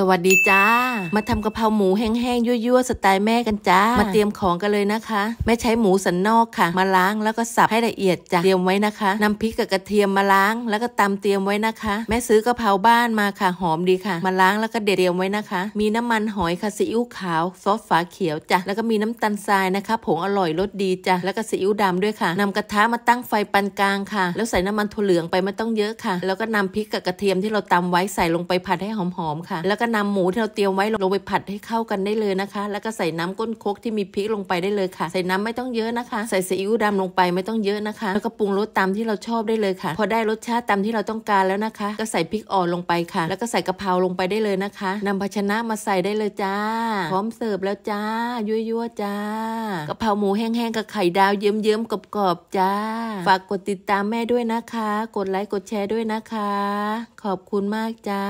สวัสดีจ้า มาทำกะเพราหมูแห้งๆยั่วๆสไตล์แม่กันจ้า มาเตรียมของกันเลยนะคะ แม่ใช้หมูสันนอกค่ะ มาล้างแล้วก็สับให้ละเอียดจ้ะเตรียมไว้นะคะนำพริกกับกระเทียมมาล้างแล้วก็ตำเตรียมไว้นะคะ แม่ซื้อกะเพราบ้านมาค่ะหอมดีค่ะ มาล้างแล้วก็เด็ดเตรียมไว้นะคะ มีน้ำมันหอยค่ะซีอิ๊วขาวซอสฝาเขียวจ้ะแล้วก็มีน้ำตาลทรายนะคะ ผงอร่อยรสดีจ้ะแล้วก็ซีอิ๊วดำด้วยค่ะนำกระทะมาตั้งไฟปานกลางค่ะ แล้วใส่น้ำมันถั่วเหลืองไปไม่ต้องเยอะค่ะ แล้วก็นำพริกกับกระเทียมที่เราตำไว้ใส่ลงไปผัดให้หอมๆค่ะแล้วก็นำหมูที่เราเตรียมไว้ลงไปผัดให้เข้ากันได้เลยนะคะ แล้วก็ใส่น้ำก้นโคกที่มีพริกลงไปได้เลยค่ะ ใส่น้ำไม่ต้องเยอะนะคะ ใส่ซีอิ๊วดำลงไปไม่ต้องเยอะนะคะ แล้วก็ปรุงรสตามที่เราชอบได้เลยค่ะ พอได้รสชาติตามที่เราต้องการแล้วนะคะก็ใส่พริกอ่อนลงไปค่ะ แล้วก็ใส่กะเพราลงไปได้เลยนะคะนำภาชนะมาใส่ได้เลยจ้า พร้อมเสิร์ฟแล้วจ้ายั่วๆจ้ากะเพราหมูแห้งๆกับไข่ดาวเยิ้มๆกรอบๆจ้า ฝากกดติดตามแม่ด้วยนะคะ กดไลค์กดแชร์ด้วยนะคะ ขอบคุณมากจ้า